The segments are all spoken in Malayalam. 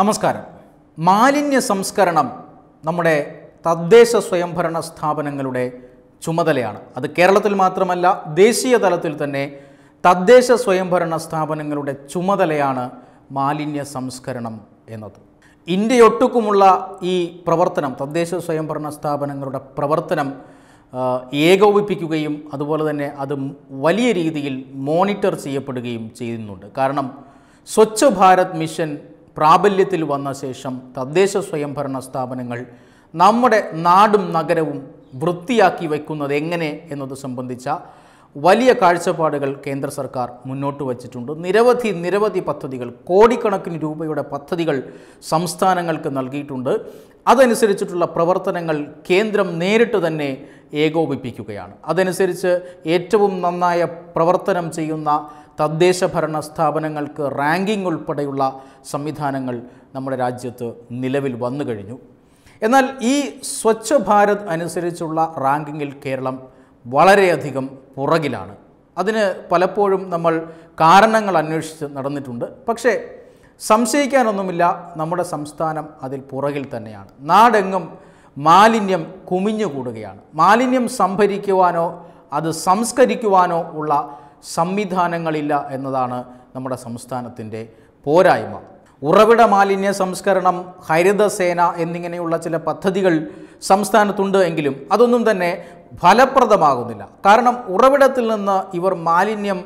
നമസ്കാരം മാലിന്യ സംസ്കരണം നമ്മുടെ തദ്ദേശ സ്വയംഭരണ സ്ഥാപനങ്ങളുടെ ചുമതലയാണ് അത് കേരളത്തിൽ മാത്രമല്ല ദേശീയ തലത്തിൽ തന്നെ തദ്ദേശ സ്വയംഭരണ സ്ഥാപനങ്ങളുടെ ചുമതലയാണ് മാലിന്യ സംസ്കരണം എന്നത് ഇന്ത്യയൊട്ടുക്കുമുള്ള ഈ പ്രവർത്തനം തദ്ദേശ സ്വയംഭരണ സ്ഥാപനങ്ങളുടെ പ്രവർത്തനം ഏകോപിപ്പിക്കുകയും അതുപോലെ തന്നെ അത് വലിയ രീതിയിൽ മോണിറ്റർ ചെയ്യപ്പെടുകയും ചെയ്യുന്നുണ്ട് കാരണം സ്വച്ഛ് ഭാരത് മിഷൻ പ്രാബല്യത്തിൽ വന്ന ശേഷം തദ്ദേശ സ്വയംഭരണ സ്ഥാപനങ്ങൾ നമ്മുടെ നാടും നഗരവും വൃത്തിയാക്കി വയ്ക്കുന്നത് എങ്ങനെ എന്നത് സംബന്ധിച്ച വലിയ കാഴ്ചപ്പാടുകൾ കേന്ദ്ര സർക്കാർ മുന്നോട്ട് വച്ചിട്ടുണ്ട് നിരവധി നിരവധി പദ്ധതികൾ കോടിക്കണക്കിന് രൂപയുടെ പദ്ധതികൾ സംസ്ഥാനങ്ങൾക്ക് നൽകിയിട്ടുണ്ട് അതനുസരിച്ചിട്ടുള്ള പ്രവർത്തനങ്ങൾ കേന്ദ്രം നേരിട്ട് തന്നെ ഏകോപിപ്പിക്കുകയാണ് അതനുസരിച്ച് ഏറ്റവും നന്നായ പ്രവർത്തനം ചെയ്യുന്ന തദ്ദേശ ഭരണ സ്ഥാപനങ്ങൾക്ക് റാങ്കിംഗ് ഉൾപ്പെടെയുള്ള സംവിധാനങ്ങൾ നമ്മുടെ രാജ്യത്ത് നിലവിൽ വന്നു കഴിഞ്ഞു എന്നാൽ ഈ സ്വച്ഛ ഭാരത് അനുസരിച്ചുള്ള റാങ്കിങ്ങിൽ കേരളം വളരെയധികം പുറകിലാണ് അതിന് പലപ്പോഴും നമ്മൾ കാരണങ്ങൾ അന്വേഷിച്ച് നടന്നിട്ടുണ്ട് പക്ഷേ സംശയിക്കാനൊന്നുമില്ല നമ്മുടെ സംസ്ഥാനം അതിൽ പുറകിൽ തന്നെയാണ് നാടെങ്ങും മാലിന്യം കുമിഞ്ഞുകൂടുകയാണ് മാലിന്യം സംഭരിക്കുവാനോ അത് സംസ്കരിക്കുവാനോ ഉള്ള സംവിധാനങ്ങളില്ല എന്നതാണ് നമ്മുടെ സംസ്ഥാനത്തിൻ്റെ പോരായ്മ ഉറവിട മാലിന്യ സംസ്കരണം ഹരിതസേന എന്നിങ്ങനെയുള്ള ചില പദ്ധതികൾ സംസ്ഥാനത്തുണ്ട് എങ്കിലും അതൊന്നും തന്നെ ഫലപ്രദമാകുന്നില്ല കാരണം ഉറവിടത്തിൽ നിന്ന് ഇവർ മാലിന്യം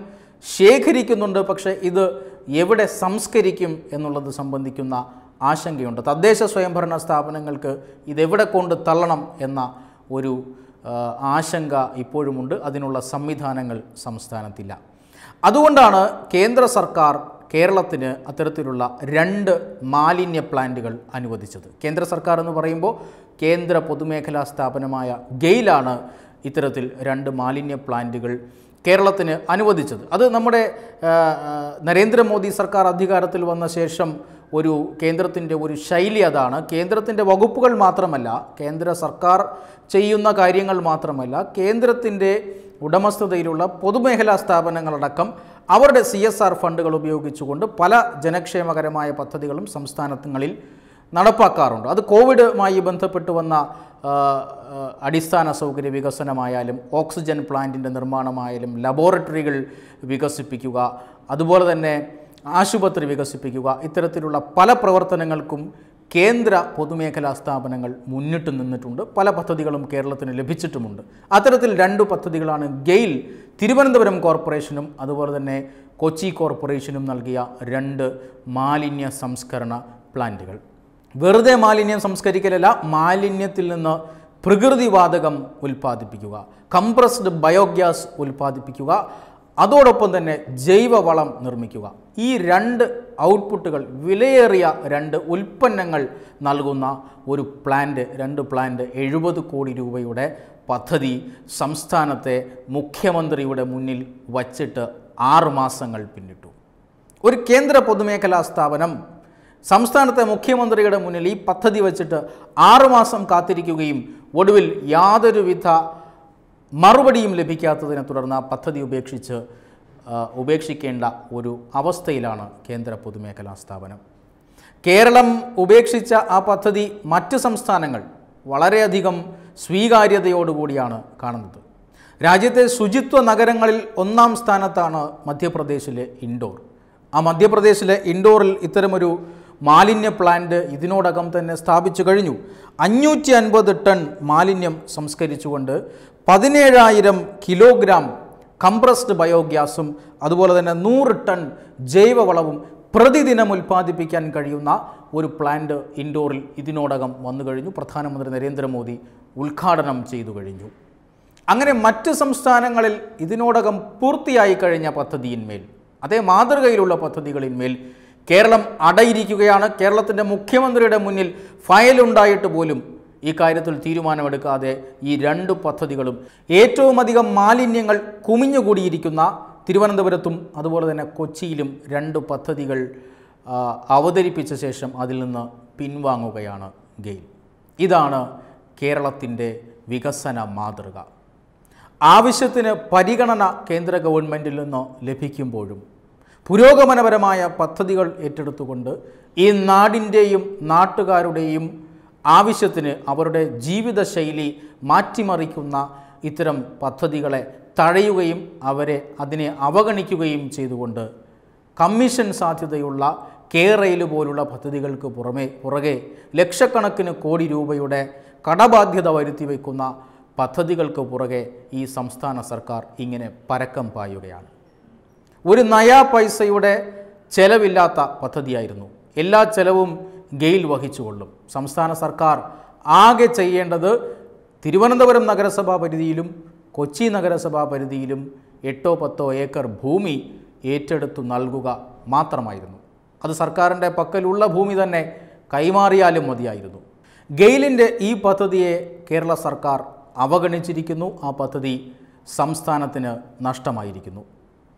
ശേഖരിക്കുന്നുണ്ട് പക്ഷേ ഇത് എവിടെ സംസ്കരിക്കും എന്നുള്ളത് സംബന്ധിക്കുന്ന ആശങ്കയുണ്ട് തദ്ദേശ സ്വയംഭരണ സ്ഥാപനങ്ങൾക്ക് ഇതെവിടെ കൊണ്ട് തള്ളണം എന്ന ഒരു ആശങ്ക ഇപ്പോഴുമുണ്ട് അതിനുള്ള സംവിധാനങ്ങൾ സംസ്ഥാനത്തില്ല അതുകൊണ്ടാണ് കേന്ദ്ര സർക്കാർ കേരളത്തിന് അത്തരത്തിലുള്ള രണ്ട് മാലിന്യ പ്ലാന്റുകൾ അനുവദിച്ചത് കേന്ദ്ര സർക്കാർ എന്ന് പറയുമ്പോൾ കേന്ദ്ര പൊതുമേഖലാ സ്ഥാപനമായ ഗെയിലാണ് ഇത്തരത്തിൽ രണ്ട് മാലിന്യ പ്ലാന്റുകൾ കേരളത്തിന് അനുവദിച്ചത് അത് നമ്മുടെ നരേന്ദ്രമോദി സർക്കാർ അധികാരത്തിൽ വന്ന ശേഷം ഒരു കേന്ദ്രത്തിൻ്റെ ഒരു ശൈലി അതാണ് കേന്ദ്രത്തിൻ്റെ വകുപ്പുകൾ മാത്രമല്ല കേന്ദ്ര സർക്കാർ ചെയ്യുന്ന കാര്യങ്ങൾ മാത്രമല്ല കേന്ദ്രത്തിൻ്റെ ഉടമസ്ഥതയിലുള്ള പൊതുമേഖലാ സ്ഥാപനങ്ങളടക്കം അവരുടെ സി എസ് ആർ ഫണ്ടുകൾ ഉപയോഗിച്ചുകൊണ്ട് പല ജനക്ഷേമകരമായ പദ്ധതികളും സംസ്ഥാനങ്ങളിൽ നടപ്പാക്കാറുണ്ട് അത് കോവിഡുമായി ബന്ധപ്പെട്ട് വന്ന അടിസ്ഥാന സൗകര്യ വികസനമായാലും ഓക്സിജൻ പ്ലാന്റിൻ്റെ നിർമ്മാണമായാലും ലബോറട്ടറികൾ വികസിപ്പിക്കുക അതുപോലെ തന്നെ ആശുപത്രി വികസിപ്പിക്കുക ഇത്തരത്തിലുള്ള പല പ്രവർത്തനങ്ങൾക്കും കേന്ദ്ര പൊതുമേഖലാ സ്ഥാപനങ്ങൾ മുന്നിട്ട് നിന്നിട്ടുണ്ട് പല പദ്ധതികളും കേരളത്തിന് ലഭിച്ചിട്ടുമുണ്ട് അത്തരത്തിൽ രണ്ട് പദ്ധതികളാണ് ഗെയിൽ തിരുവനന്തപുരം കോർപ്പറേഷനും അതുപോലെ തന്നെ കൊച്ചി കോർപ്പറേഷനും നൽകിയ രണ്ട് മാലിന്യ സംസ്കരണ പ്ലാന്റുകൾ വെറുതെ മാലിന്യം സംസ്കരിക്കലല്ല മാലിന്യത്തിൽ നിന്ന് പ്രകൃതിവാതകം ഉൽപ്പാദിപ്പിക്കുക കംപ്രസ്ഡ് ബയോഗ്യാസ് ഉൽപ്പാദിപ്പിക്കുക അതോടൊപ്പം തന്നെ ജൈവവളം നിർമ്മിക്കുക ഈ രണ്ട് ഔട്ട്പുട്ടുകൾ വിലയേറിയ രണ്ട് ഉൽപ്പന്നങ്ങൾ നൽകുന്ന ഒരു പ്ലാന്റ് രണ്ട് പ്ലാന്റ് എഴുപത് കോടി രൂപയുടെ പദ്ധതി സംസ്ഥാനത്തെ മുഖ്യമന്ത്രിയുടെ മുന്നിൽ വച്ചിട്ട് ആറ് മാസങ്ങൾ പിന്നിട്ടു ഒരു കേന്ദ്ര പൊതുമേഖലാ സ്ഥാപനം സംസ്ഥാനത്തെ മുഖ്യമന്ത്രിയുടെ മുന്നിൽ ഈ പദ്ധതി വച്ചിട്ട് ആറുമാസം കാത്തിരിക്കുകയും ഒടുവിൽ യാതൊരുവിധ മറുപടിയും ലഭിക്കാത്തതിനെ തുടർന്ന് ആ പദ്ധതി ഉപേക്ഷിച്ച് ഉപേക്ഷിക്കേണ്ട ഒരു അവസ്ഥയിലാണ് കേന്ദ്ര പൊതുമേഖലാ സ്ഥാപനം കേരളം ഉപേക്ഷിച്ച ആ പദ്ധതി മറ്റ് സംസ്ഥാനങ്ങൾ വളരെയധികം സ്വീകാര്യതയോടുകൂടിയാണ് കാണുന്നത് രാജ്യത്തെ ശുചിത്വ നഗരങ്ങളിൽ ഒന്നാം സ്ഥാനത്താണ് മധ്യപ്രദേശിലെ ഇൻഡോർ ആ മധ്യപ്രദേശിലെ ഇൻഡോറിൽ ഇത്തരമൊരു മാലിന്യ പ്ലാന്റ് ഇതിനോടകം തന്നെ സ്ഥാപിച്ചു കഴിഞ്ഞു അഞ്ഞൂറ്റി അൻപത് ടൺ മാലിന്യം സംസ്കരിച്ചുകൊണ്ട് പതിനേഴായിരം കിലോഗ്രാം കംപ്രസ്ഡ് ബയോഗ്യാസും അതുപോലെ തന്നെ നൂറ് ടൺ ജൈവവളവും പ്രതിദിനം ഉൽപ്പാദിപ്പിക്കാൻ കഴിയുന്ന ഒരു പ്ലാന്റ് ഇൻഡോറിൽ ഇതിനോടകം വന്നു കഴിഞ്ഞു പ്രധാനമന്ത്രി നരേന്ദ്രമോദി ഉദ്ഘാടനം ചെയ്തു കഴിഞ്ഞു അങ്ങനെ മറ്റ് സംസ്ഥാനങ്ങളിൽ ഇതിനോടകം പൂർത്തിയായി കഴിഞ്ഞ പദ്ധതിയിന്മേൽ അതേ മാതൃകയിലുള്ള പദ്ധതികളിന്മേൽ കേരളം അടയിരിക്കുകയാണ് കേരളത്തിൻ്റെ മുഖ്യമന്ത്രിയുടെ മുന്നിൽ ഫയലുണ്ടായിട്ട് പോലും ഈ കാര്യത്തിൽ തീരുമാനമെടുക്കാതെ ഈ രണ്ട് പദ്ധതികളും ഏറ്റവും അധികം മാലിന്യങ്ങൾ കുമിഞ്ഞുകൂടിയിരിക്കുന്ന തിരുവനന്തപുരത്തും അതുപോലെ തന്നെ കൊച്ചിയിലും രണ്ട് പദ്ധതികൾ അവതരിപ്പിച്ച ശേഷം അതിൽ നിന്ന് പിൻവാങ്ങുകയാണ് ഗെയിൽ ഇതാണ് കേരളത്തിൻ്റെ വികസന മാതൃക ആവശ്യത്തിന് പരിഗണന കേന്ദ്ര ഗവൺമെൻറ്റിൽ നിന്ന് ലഭിക്കുമ്പോഴും പുരോഗമനപരമായ പദ്ധതികൾ ഏറ്റെടുത്തുകൊണ്ട് ഈ നാടിൻ്റെയും നാട്ടുകാരുടെയും ആവശ്യത്തിന് അവരുടെ ജീവിതശൈലി മാറ്റിമറിക്കുന്ന ഇത്തരം പദ്ധതികളെ തഴയുകയും അവരെ അതിനെ അവഗണിക്കുകയും ചെയ്തുകൊണ്ട് കമ്മീഷൻ സാധ്യതയുള്ള റെയിൽ പോലുള്ള പദ്ധതികൾക്ക് പുറമെ പുറകെ ലക്ഷക്കണക്കിന് കോടി രൂപയുടെ കടബാധ്യത വരുത്തി വയ്ക്കുന്ന പദ്ധതികൾക്ക് പുറകെ ഈ സംസ്ഥാന സർക്കാർ ഇങ്ങനെ പരക്കം പായുകയാണ് ഒരു നയാ പൈസയുടെ ചെലവില്ലാത്ത പദ്ധതിയായിരുന്നു എല്ലാ ചെലവും ഗെയിൽ വഹിച്ചുകൊള്ളും സംസ്ഥാന സർക്കാർ ആകെ ചെയ്യേണ്ടത് തിരുവനന്തപുരം നഗരസഭാ പരിധിയിലും കൊച്ചി നഗരസഭാ പരിധിയിലും എട്ടോ പത്തോ ഏക്കർ ഭൂമി ഏറ്റെടുത്തു നൽകുക മാത്രമായിരുന്നു അത് സർക്കാരിൻ്റെ പക്കലുള്ള ഭൂമി തന്നെ കൈമാറിയാലും മതിയായിരുന്നു ഗെയിലിൻ്റെ ഈ പദ്ധതിയെ കേരള സർക്കാർ അവഗണിച്ചിരിക്കുന്നു ആ പദ്ധതി സംസ്ഥാനത്തിന് നഷ്ടമായിരിക്കുന്നു